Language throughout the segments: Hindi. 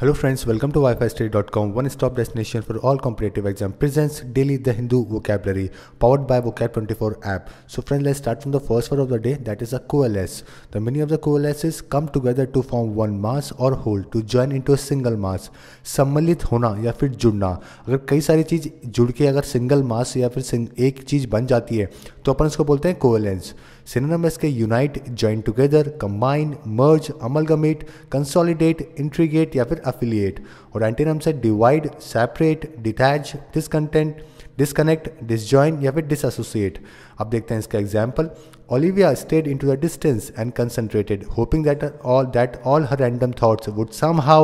Hello friends welcome to wi fi study dot com one stop destination for all competitive exam presents daily the Hindu vocabulary powered by vocab twenty four app so friend let start from the first word of the day that is a coalesce the meaning of the coalesce is come together to form one mass or whole to join into a single mass सम्मिलित होना या फिर जुड़ना अगर कई सारी चीज़ जुड़ के अगर सिंगल मास या फिर एक चीज़ बन जाती है तो अपन उसको बोलते हैं कोएलेंस Synonyms के unite join together combine merge amalgamate consolidate integrate या फिर अफिलिएट और एंटीनम्स है divide separate detach discontent disconnect disjoin या फिर डिसोसिएट अब देखते हैं इसका example Olivia stayed into the distance and concentrated, hoping that all that all her random thoughts would somehow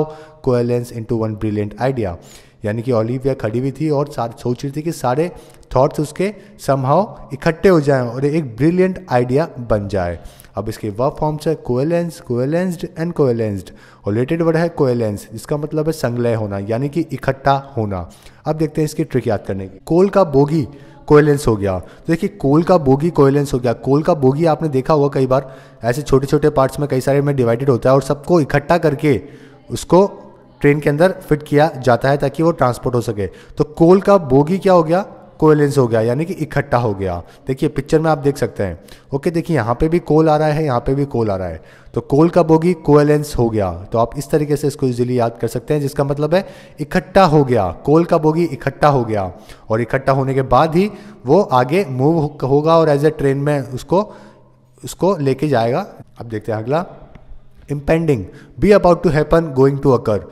coalesce into one brilliant idea. यानी कि ओलिविया खड़ी हुई थी और सोच रही थी कि सारे थॉट्स उसके समहाव इकट्ठे हो जाएं और एक ब्रिलियंट आइडिया बन जाए अब इसके वर्ब फॉर्म्स है कोएलेंस कोएलेंस्ड एंड कोएलेंस्ड और रिलेटेड वर्ड है कोएलेंस इसका मतलब है संग्लय होना यानी कि इकट्ठा होना अब देखते हैं इसकी ट्रिक याद करने की कोल का बोगी कोयलेंस हो गया तो देखिए कोल का बोगी कोयलेंस हो गया कोल का बोगी आपने देखा होगा कई बार ऐसे छोटे छोटे पार्ट्स में कई सारे में डिवाइडेड होता है और सबको इकट्ठा करके उसको ट्रेन के अंदर फिट किया जाता है ताकि वो ट्रांसपोर्ट हो सके तो कोल का बोगी क्या हो गया कोलेंस हो गया यानी कि इकट्ठा हो गया देखिए पिक्चर में आप देख सकते हैं ओके देखिए यहाँ पे भी कोल आ रहा है यहाँ पे भी कोल आ रहा है तो कोल का बोगी कोलेंस हो गया तो आप इस तरीके से इसको इजीली याद कर सकते हैं जिसका मतलब है इकट्ठा हो गया कोल का बोगी इकट्ठा हो गया और इकट्ठा होने के बाद ही वो आगे मूव होगा और एज ए ट्रेन में उसको उसको लेके जाएगा अब देखते हैं अगला impending be about to happen going to occur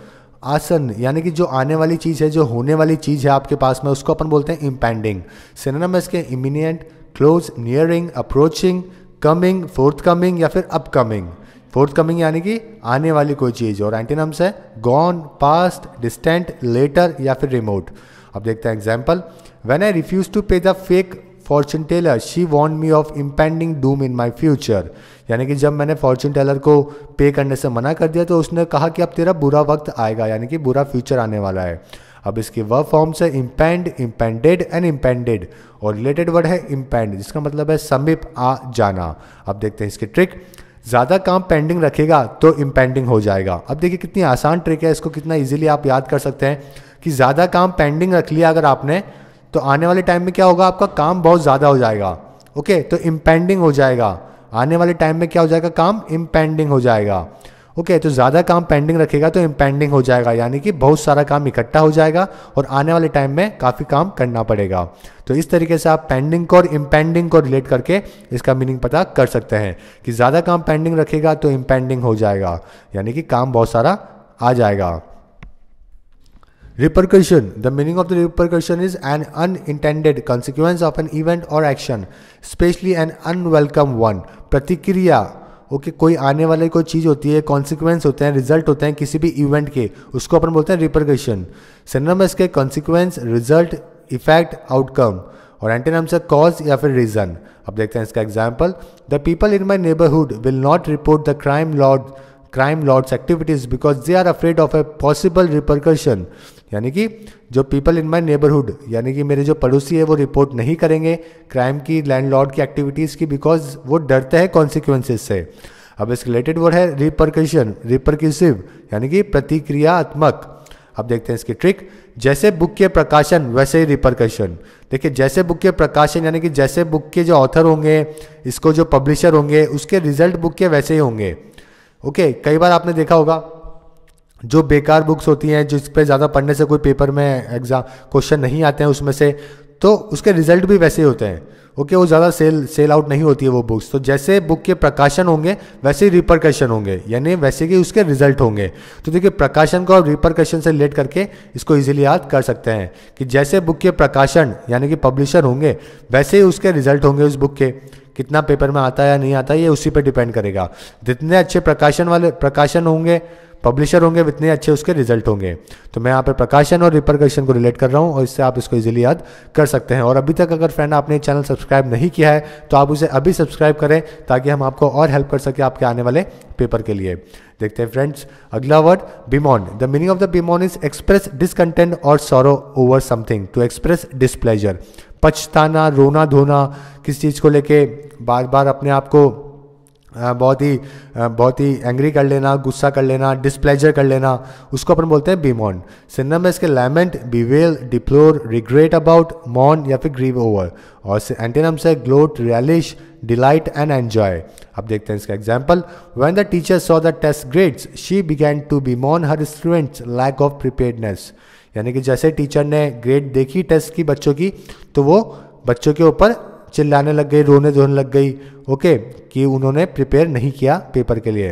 आसन यानी कि जो आने वाली चीज़ है जो होने वाली चीज़ है आपके पास में उसको अपन बोलते हैं इम्पैंडिंग सिनेम इसके imminent close nearing approaching coming forth coming या फिर अपकमिंग फोर्थ कमिंग यानी कि आने वाली कोई चीज़ और एंटीनम्स है गॉन पास्ट डिस्टेंट लेटर या फिर रिमोट अब देखते हैं example when I refuse to pay the fake fortune teller she warned me of impending doom in my future यानी कि जब मैंने फॉर्चून टेलर को पे करने से मना कर दिया तो उसने कहा कि अब तेरा बुरा वक्त आएगा यानी कि बुरा फ्यूचर आने वाला है अब इसके वर्ब फॉर्म्स है इम्पेंड इम्पेंडेड एंड इम्पेंडेड और रिलेटेड वर्ड है इम्पेंड जिसका मतलब है समीप आ जाना अब देखते हैं इसके ट्रिक ज़्यादा काम पेंडिंग रखेगा तो इम्पेंडिंग हो जाएगा अब देखिए कितनी आसान ट्रिक है इसको कितना ईजिली आप याद कर सकते हैं कि ज़्यादा काम पेंडिंग रख लिया अगर आपने तो आने वाले टाइम में क्या होगा आपका काम बहुत ज़्यादा हो जाएगा ओके तो इम्पेंडिंग हो जाएगा आने वाले टाइम में क्या हो जाएगा काम इम्पेंडिंग हो जाएगा ओके okay, तो ज़्यादा काम पेंडिंग रखेगा तो इम्पेंडिंग हो जाएगा यानी कि बहुत सारा काम इकट्ठा हो जाएगा और आने वाले टाइम में काफ़ी काम करना पड़ेगा तो इस तरीके से आप पेंडिंग को और इम्पेंडिंग को रिलेट करके इसका मीनिंग पता कर सकते हैं कि ज़्यादा काम पेंडिंग रखेगा तो इम्पेंडिंग हो जाएगा यानी कि काम बहुत सारा आ जाएगा the meaning of the the is an unintended consequence of an event or action especially an unwelcome one प्रतिक्रिया ओके okay, कोई आने वाले कोई चीज होती है कॉन्सिक्वेंस होते हैं रिजल्ट होते हैं किसी भी इवेंट के उसको अपन बोलते हैं रिपरकशन सिनोनिम्स के कॉन्सिक्वेंस रिजल्ट इफेक्ट आउटकम और एंटीनम्स है कॉज या फिर रीजन अब देखते हैं इसका example the people in my neighbourhood will not report the crime lord crime lord's activities because they are afraid of a possible repercussion यानी कि जो पीपल इन माई नेबरहुड यानी कि मेरे जो पड़ोसी है वो रिपोर्ट नहीं करेंगे क्राइम की लैंडलॉर्ड की एक्टिविटीज़ की बिकॉज वो डरते हैं कॉन्सिक्वेंसेज से अब इसके रिलेटेड वर्ड है रिपरकशन रिपरकसिव यानी कि प्रतिक्रियात्मक अब देखते हैं इसकी ट्रिक जैसे बुक के प्रकाशन वैसे ही रिपरकशन देखिए जैसे बुक के प्रकाशन यानी कि जैसे बुक के जो ऑथर होंगे इसको जो पब्लिशर होंगे उसके रिजल्ट बुक के वैसे ही होंगे ओके कई बार आपने देखा होगा जो बेकार बुक्स होती हैं जिस पर ज़्यादा पढ़ने से कोई पेपर में एग्ज़ाम क्वेश्चन नहीं आते हैं उसमें से तो उसके रिजल्ट भी वैसे ही होते हैं ओके okay, वो ज़्यादा सेल सेल आउट नहीं होती है वो बुक्स तो जैसे बुक के प्रकाशन होंगे वैसे ही रिपरकशन होंगे यानी वैसे कि उसके रिजल्ट होंगे तो देखिए प्रकाशन को और रिपरकशन से रिलेट करके इसको इजीली याद कर सकते हैं कि जैसे बुक के प्रकाशन यानी कि पब्लिशर होंगे वैसे ही उसके रिजल्ट होंगे उस बुक के कितना पेपर में आता है या नहीं आता ये उसी पर डिपेंड करेगा जितने अच्छे प्रकाशन वाले प्रकाशन होंगे पब्लिशर होंगे इतने अच्छे उसके रिजल्ट होंगे तो मैं यहाँ पर प्रकाशन और रिप्रकाशन को रिलेट कर रहा हूँ और इससे आप इसको इजीली याद कर सकते हैं और अभी तक अगर फ्रेंड आपने चैनल सब्सक्राइब नहीं किया है तो आप उसे अभी सब्सक्राइब करें ताकि हम आपको और हेल्प कर सकें आपके आने वाले पेपर के लिए देखते हैं फ्रेंड्स अगला word bemoan the meaning of the bemoan is express discontent और sorrow over something to express displeasure पछताना रोना धोना किस चीज़ को लेके बार बार अपने आप को बहुत ही बहुत ही एंग्री कर लेना गुस्सा कर लेना डिस्प्लेजर कर लेना उसको अपन बोलते हैं बीमॉन सिन्नम में इसके lament bewail deplore regret about moan या फिर ग्रीव ओवर और एंटेनम से gloat relish delight and enjoy अब देखते हैं इसका example when the teacher saw the test grades she began to bemoan her students lack of preparedness यानी कि जैसे टीचर ने ग्रेड देखी टेस्ट की बच्चों की तो वो बच्चों के ऊपर चिल्लाने लग गई रोने धोने लग गई ओके कि उन्होंने प्रिपेयर नहीं किया पेपर के लिए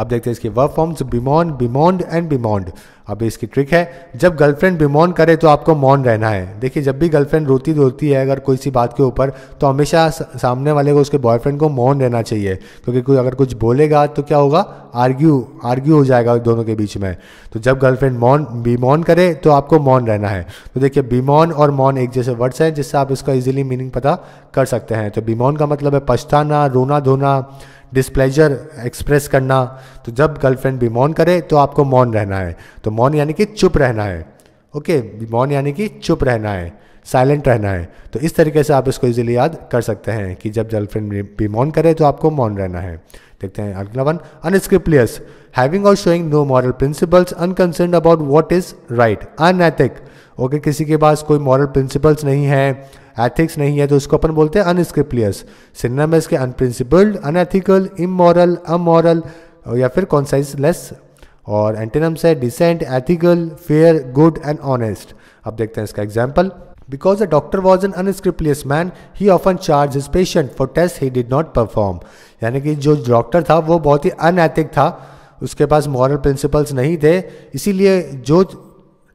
अब देखते हैं इसके word forms bemoaned bemoaned and bemoaned अब इसकी ट्रिक है जब गर्लफ्रेंड बेमौन करे तो आपको मौन रहना है देखिए जब भी गर्लफ्रेंड रोती रोती है अगर कोई सी बात के ऊपर तो हमेशा सामने वाले को उसके बॉयफ्रेंड को मौन रहना चाहिए क्योंकि कोई अगर कुछ बोलेगा तो क्या होगा आर्ग्यू आर्ग्यू हो जाएगा दोनों के बीच में तो जब गर्लफ्रेंड मौन बीमौन करे तो आपको मौन रहना है तो देखिए बीमौन और मौन एक जैसे वर्ड्स हैं जिससे आप इसका इजीली मीनिंग पता कर सकते हैं तो बीमौन का मतलब है पछताना रोना धोना डिस्प्लेजर एक्सप्रेस करना तो जब गर्लफ्रेंड बीमौन करे तो आपको मौन रहना है तो मौन यानी कि चुप रहना है ओके मौन यानी कि चुप रहना है साइलेंट रहना है तो इस तरीके से आप इसको इजीली याद कर सकते हैं कि जब गर्लफ्रेंड भी मौन करे तो आपको मौन रहना है देखते हैं अगला वन अनस्क्रिप्टियस हैविंग और showing no moral principles unconcerned about what is right अनैथिक ओके किसी के पास कोई मॉरल प्रिंसिपल्स नहीं है एथिक्स नहीं है तो उसको अपन बोलते हैं अनस्क्रिप्लियस सिनेमा इसके अनप्रिंसिपल्ड अनएथिकल इमोरल अमोरल या फिर कॉन्साइज लेस और एंटेनम्स है decent ethical fair good and honest अब देखते हैं इसका example because a doctor was an unscrupulous man he often charge his patient for test he did not perform यानी कि जो डॉक्टर था वो बहुत ही अनैतिक था उसके पास मॉरल प्रिंसिपल्स नहीं थे इसीलिए जो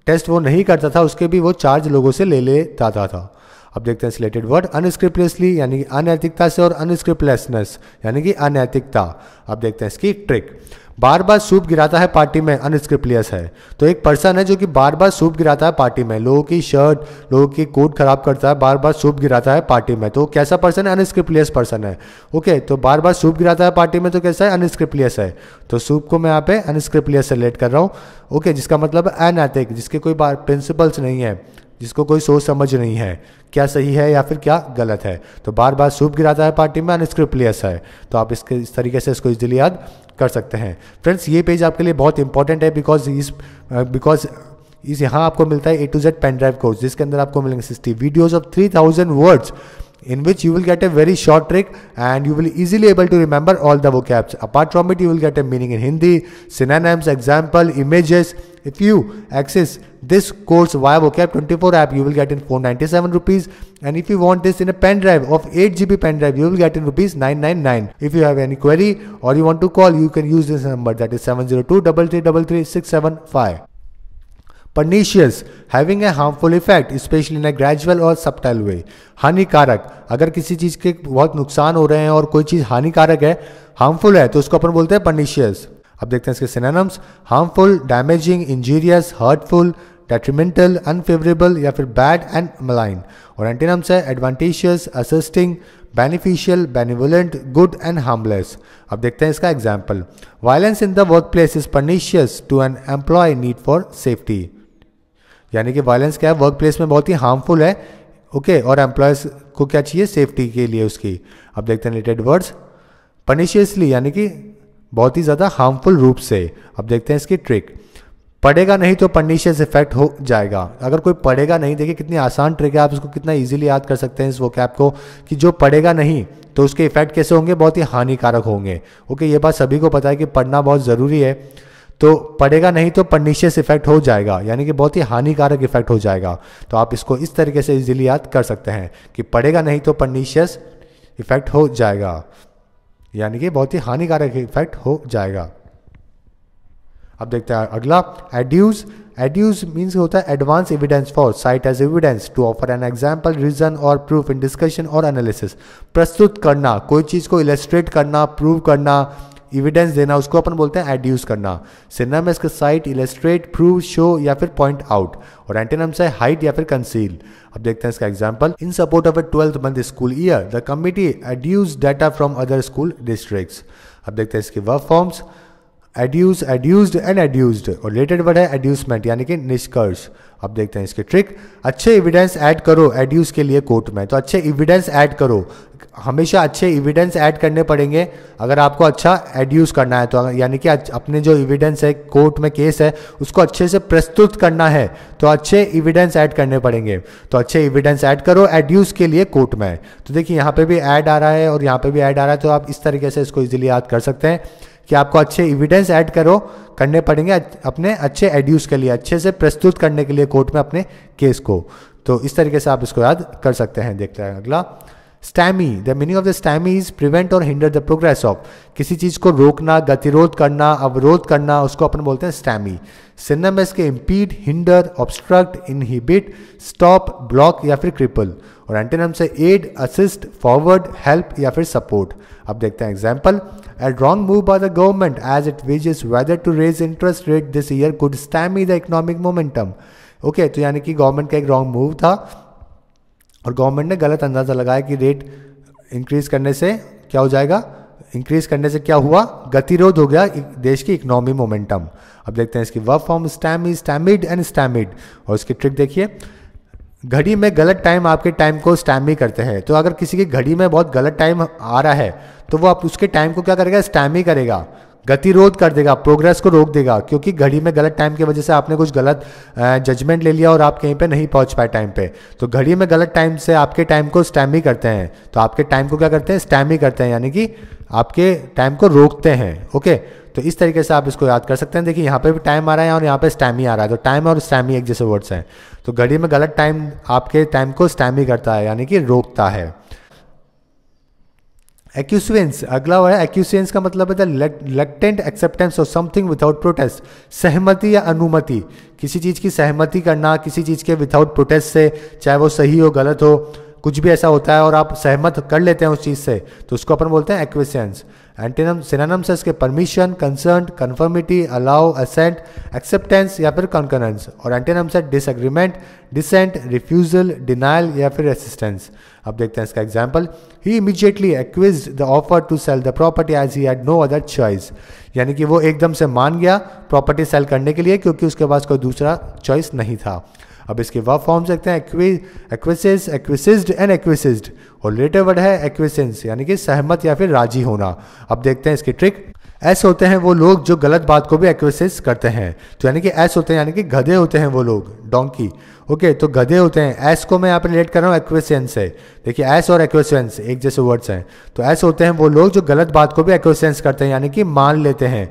टेस्ट वो नहीं करता था उसके भी वो चार्ज लोगों से ले लेता था, था। अब देखते हैं सिलेटेड वर्ड अनस्क्रिप्टलेसली यानी कि अनैतिकता से और अनस्क्रिप्टलेसनेस यानी कि अनैतिकता अब देखते हैं इसकी ट्रिक बार बार सूप गिराता है पार्टी में अनस्क्रिप्टलियस है तो एक पर्सन है जो कि बार बार सूप गिराता है पार्टी में लोगों की शर्ट लोगों की कोट खराब करता है बार बार सूप गिराता है पार्टी में तो कैसा पर्सन है अनस्क्रिप्टलियस पर्सन है ओके तो बार बार सूप गिराता है पार्टी में तो कैसा है अनस्क्रिप्टलियस है तो सूप को मैं यहाँ पे अनस्क्रिप्टलियस सेलेक्ट कर रहा हूँ ओके जिसका मतलब अनैतिक जिसके कोई बार प्रिंसिपल्स नहीं है जिसको कोई सोच समझ नहीं है क्या सही है या फिर क्या गलत है तो बार बार सूप गिराता है पार्टी में अनस्क्रिप्टलियस है तो आप इसके इस तरीके से इसको इजिली याद कर सकते हैं फ्रेंड्स ये पेज आपके लिए बहुत इंपॉर्टेंट है बिकॉज इस बिकॉज इस यहाँ आपको मिलता है A to Z pen drive course जिसके अंदर आपको मिलेंगे sixty videos of three thousand words in which you will get a very short trick and you will easily able to remember all the vocabs. Apart from it, you will get a meaning in Hindi, synonyms, example, images. If you access this course via vocab 24 app, you will get in 497 rupees. And if you want this in a pen drive of 8 GB pen drive, you will get in rupees 999. If you have any query or you want to call, you can use this number that is 702 333 675. Pernicious having a harmful effect especially in a gradual और subtle वे हानिकारक अगर किसी चीज़ के बहुत नुकसान हो रहे हैं और कोई चीज़ हानिकारक है हार्मफुल है तो उसको अपन बोलते हैं पर्नीशियस अब देखते हैं इसके synonyms harmful damaging injurious hurtful detrimental unfavourable या फिर बैड एंड मलाइन और एंटीनम्स है advantageous assisting beneficial benevolent good and harmless अब देखते हैं इसका example violence in the work place is pernicious to an employee need for safety यानी कि वायलेंस क्या है वर्क प्लेस में बहुत ही हार्मफुल है ओके okay, और एम्प्लॉयज़ को क्या चाहिए सेफ्टी के लिए उसकी अब देखते हैं रिलेटेड वर्ड्स पनिशियसली यानी कि बहुत ही ज़्यादा हार्मफुल रूप से अब देखते हैं इसकी ट्रिक पढ़ेगा नहीं तो पन्नीशियस इफेक्ट हो जाएगा अगर कोई पढ़ेगा नहीं देखिए कितनी आसान ट्रिक है आप इसको कितना इजीली याद कर सकते हैं इस वो कैप को कि जो पढ़ेगा नहीं तो उसके इफेक्ट कैसे होंगे बहुत ही हानिकारक होंगे ओके ये बात सभी को पता है कि पढ़ना बहुत ज़रूरी है तो पड़ेगा नहीं तो पर्निशियस इफेक्ट हो जाएगा यानी कि बहुत ही हानिकारक इफेक्ट हो जाएगा तो आप इसको इस तरीके से इजिली याद कर सकते हैं कि पड़ेगा नहीं तो पर्निशियस इफेक्ट हो जाएगा यानी कि बहुत ही हानिकारक इफेक्ट हो जाएगा अब देखते हैं अगला एड्यूज एड्यूज मीन्स होता है advance evidence for cite as evidence to offer an example reason और प्रूफ इन डिस्कशन और एनालिसिस प्रस्तुत करना कोई चीज़ को इलेस्ट्रेट करना प्रूव करना इविडेंस देना उसको अपन बोलते हैं एड्यूस करना सिनम इसका साइट इलेस्ट्रेट प्रूव शो या फिर पॉइंट आउट और एंटेनम्स है हाइट या फिर कंसील अब देखते हैं इसका example in support of a twelfth month school year the committee adduce data from other school district अब देखते हैं इसके word forms adduce adduce and adduce और रिलेटेड वर्ड है एड्यूसमेंट यानी कि निष्कर्ष अब देखते हैं इसके ट्रिक अच्छे एविडेंस ऐड करो एड्यूज के लिए कोर्ट में तो अच्छे एविडेंस ऐड करो हमेशा अच्छे एविडेंस ऐड करने पड़ेंगे अगर आपको अच्छा एड्यूज करना है तो यानी कि अपने जो एविडेंस है कोर्ट में केस है उसको अच्छे से प्रस्तुत करना है तो अच्छे एविडेंस ऐड करने पड़ेंगे तो अच्छे एविडेंस ऐड करो एड्यूज के लिए कोर्ट में तो देखिए यहाँ पे भी ऐड आ रहा है और यहाँ पे भी ऐड आ रहा है तो आप इस तरीके से इसको ईजिली याद कर सकते हैं कि आपको अच्छे इविडेंस ऐड करो करने पड़ेंगे अपने अच्छे एड्यूस के लिए अच्छे से प्रस्तुत करने के लिए कोर्ट में अपने केस को तो इस तरीके से आप इसको याद कर सकते हैं देखते हैं अगला stymie the meaning of the stymie is prevent और हिंडर द प्रोग्रेस ऑफ किसी चीज़ को रोकना गतिरोध करना अवरोध करना उसको अपन बोलते हैं स्टैमी एस के impede hinder obstruct inhibit stop block या फिर क्रिपल और एंटेनम से एड असिस्ट फॉरवर्ड हेल्प या फिर सपोर्ट अब देखते हैं example a wrong move by the government as it which is whether to raise interest rate this year could stymie the economic momentum okay तो यानी कि गवर्नमेंट का एक रॉन्ग मूव था और गवर्नमेंट ने गलत अंदाज़ा लगाया कि रेट इंक्रीज़ करने से क्या हो जाएगा इंक्रीज करने से क्या हुआ गतिरोध हो गया देश की इकोनॉमी मोमेंटम अब देखते हैं इसकी word form stymie stymied and stymied और इसकी ट्रिक देखिए घड़ी में गलत टाइम आपके टाइम को स्टैमी करते हैं तो अगर किसी की घड़ी में बहुत गलत टाइम आ रहा है तो वो आप उसके टाइम को क्या करेगा स्टैमी करेगा गतिरोध कर देगा प्रोग्रेस को रोक देगा क्योंकि घड़ी में गलत टाइम की वजह से आपने कुछ गलत जजमेंट ले लिया और आप कहीं पे नहीं पहुंच पाए टाइम पे तो घड़ी में गलत टाइम से आपके टाइम को स्टैम ही करते हैं तो आपके टाइम को क्या करते हैं स्टैम ही करते हैं यानी कि आपके टाइम को रोकते हैं ओके तो इस तरीके से आप इसको याद कर सकते हैं देखिए यहाँ पे भी टाइम आ रहा है और यहाँ पे ही आ रहा है तो टाइम और स्टैमी एक जैसे वर्ड्स हैं तो घड़ी में गलत टाइम आपके टाइम को स्टैमी करता है यानी कि रोकता है एक्यूसुएंस अगला हुआ है एक्यूसवेंस का मतलब है reluctant acceptance of something without protest सहमति या अनुमति किसी चीज़ की सहमति करना किसी चीज़ के विदाउट प्रोटेस्ट से चाहे वो सही हो गलत हो कुछ भी ऐसा होता है और आप सहमत कर लेते हैं उस चीज़ से तो उसको अपन बोलते हैं एक्विसेंस एंटीनम सिनानम से इसके permission consent conformity allow assent acceptance या फिर कॉन्कनेंस और एंटीनम से डिसएग्रीमेंट डिसेंट रिफ्यूजल डिनाइल या फिर असिस्टेंस अब देखते हैं इसका example he immediately acquiesced the offer to sell the property as he had no other choice यानी कि वो एकदम से मान गया प्रॉपर्टी सेल करने के लिए क्योंकि उसके पास कोई दूसरा चॉइस नहीं था अब इसके वर्ब फॉर्म देखते हैं एक्विसेस एक्विसिस्ड एंड एक्विसिस्ड और लेटर वर्ड है एक्विसेंस यानी कि सहमत या फिर राजी होना अब देखते हैं इसकी ट्रिक ऐसे होते हैं वो लोग जो गलत बात को भी एक्विसेस करते हैं तो यानी कि ऐस होते हैं यानी कि गधे होते हैं वो लोग डोंकी ओके तो गधे होते हैं ऐस को मैं यहाँ पर रिलेट कर रहा हूँ एक्वेसेंस है देखिए ऐस और एक्वेसेंस एक जैसे वर्ड्स हैं तो ऐसे होते हैं वो लोग जो गलत बात को भी एक्वेसेंस करते हैं यानी कि मान लेते हैं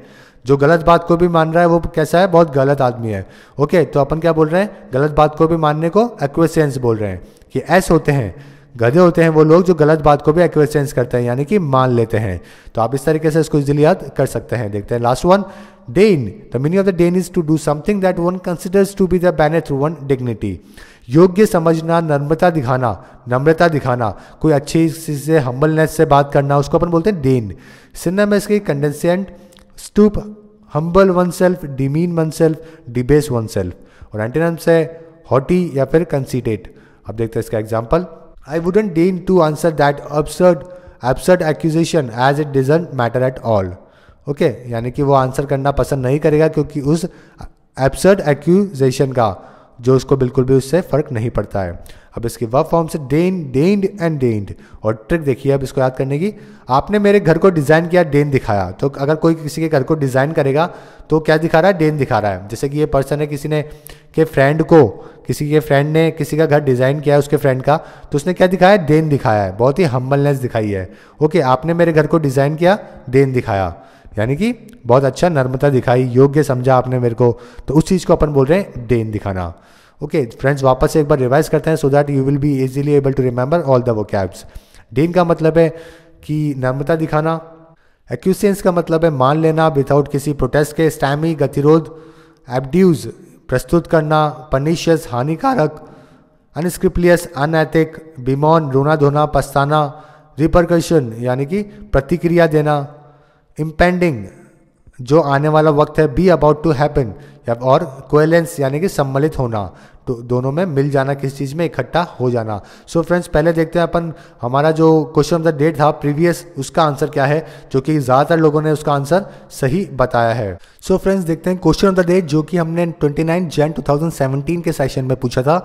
जो गलत बात को भी मान रहा है वो कैसा है बहुत गलत आदमी है ओके तो अपन क्या बोल रहे हैं गलत बात को भी मानने को एक्वेसेंस बोल रहे हैं कि ऐसे होते हैं गधे होते हैं वो लोग जो गलत बात को भी एक्वेसेंस करते हैं यानी कि मान लेते हैं तो आप इस तरीके से इसको इजिली याद कर सकते हैं देखते हैं last one deign the meaning of the deign is to do something that one considers to be the beneath one dignity योग्य समझना नम्रता दिखाना नम्रता दिखाना कोई अच्छी से हम्बलनेस से बात करना उसको अपन बोलते हैं डेन सिन्ना में इसकी condescend stoop humble oneself demean oneself debase oneself और एंटेनम्स है हॉटी या फिर कंसीटेड अब देखते हैं इसका example I wouldn't deign to answer that absurd absurd accusation as it doesn't matter at all okay यानी कि वो आंसर करना पसंद नहीं करेगा क्योंकि उस एबसर्ड एक्यूजेशन का जो उसको बिल्कुल भी उससे फ़र्क नहीं पड़ता है अब इसकी वर्क फॉर्म से डेन डेंड एंड डेंड और ट्रिक देखिए अब इसको याद करने की आपने मेरे घर को डिज़ाइन किया डेन दिखाया तो अगर कोई किसी के घर को डिज़ाइन करेगा तो क्या दिखा रहा है डेन दिखा रहा है जैसे कि ये पर्सन है किसी ने के फ्रेंड को किसी के फ्रेंड ने किसी का घर डिज़ाइन किया है उसके फ्रेंड का तो उसने क्या दिखाया डेन दिखाया है बहुत ही हम्बलनेस दिखाई है ओके आपने मेरे घर को डिज़ाइन किया डेन दिखाया यानी कि बहुत अच्छा नर्मता दिखाई योग्य समझा आपने मेरे को तो उस चीज़ को अपन बोल रहे हैं देन दिखाना ओके okay, फ्रेंड्स वापस एक बार रिवाइज करते हैं so that you will be easily able to remember all the vocabs डेन का मतलब है कि नर्मता दिखाना एक्यूसेंस का मतलब है मान लेना विदाउट किसी प्रोटेस्ट के स्टैमी गतिरोध एबड्यूज प्रस्तुत करना पनिशियस हानिकारक अनस्क्रिप्लियस अनैतिक बिमौन रोना धोना पछताना रिपरकशन यानी कि प्रतिक्रिया देना इम्पेंडिंग जो आने वाला वक्त है बी अबाउट टू हैपन और क्वेलेंस यानी कि सम्मिलित होना तो दोनों में मिल जाना किसी चीज़ में इकट्ठा हो जाना सो so फ्रेंड्स पहले देखते हैं अपन हमारा जो क्वेश्चन ऑफ द डेट था प्रीवियस उसका आंसर क्या है जो कि ज़्यादातर लोगों ने उसका आंसर सही बताया है सो so फ्रेंड्स देखते हैं क्वेश्चन ऑफ द डेट जो कि हमने 29 जैन 2017 के सेशन में पूछा था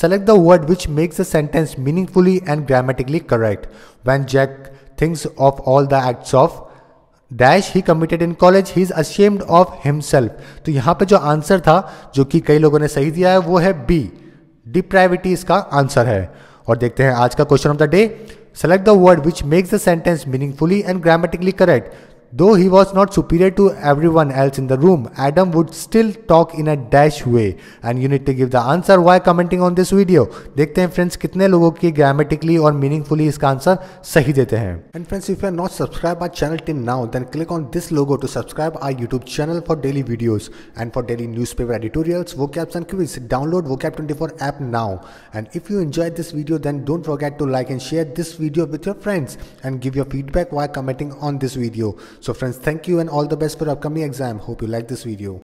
select the word which makes the sentence meaningfully and grammatically correct when Jack things of all the acts of dash he committed in college he is ashamed of himself तो यहां पे जो आंसर था जो कि कई लोगों ने सही दिया है वो है बी डिप्राइविटी इसका आंसर है और देखते हैं आज का question of the day select the word which makes the sentence meaningfully and grammatically correct Though he was not superior to everyone else in the room, Adam would still talk in a dash way and you need to give the answer while commenting on this video. देखते हैं फ्रेंड्स कितने लोगों के grammatically और meaningfully इसका answer? सही देते हैं And friends, if you are not subscribed our channel till now, then click on this logo to subscribe our YouTube channel for daily videos and for daily newspaper editorials, vocabs and quiz. Download Vocab24 app now. And if you enjoyed this video, then don't forget to like and share this video with your friends and give your feedback while commenting on this video. So friends, thank you and all the best for upcoming exam. Hope you like this video.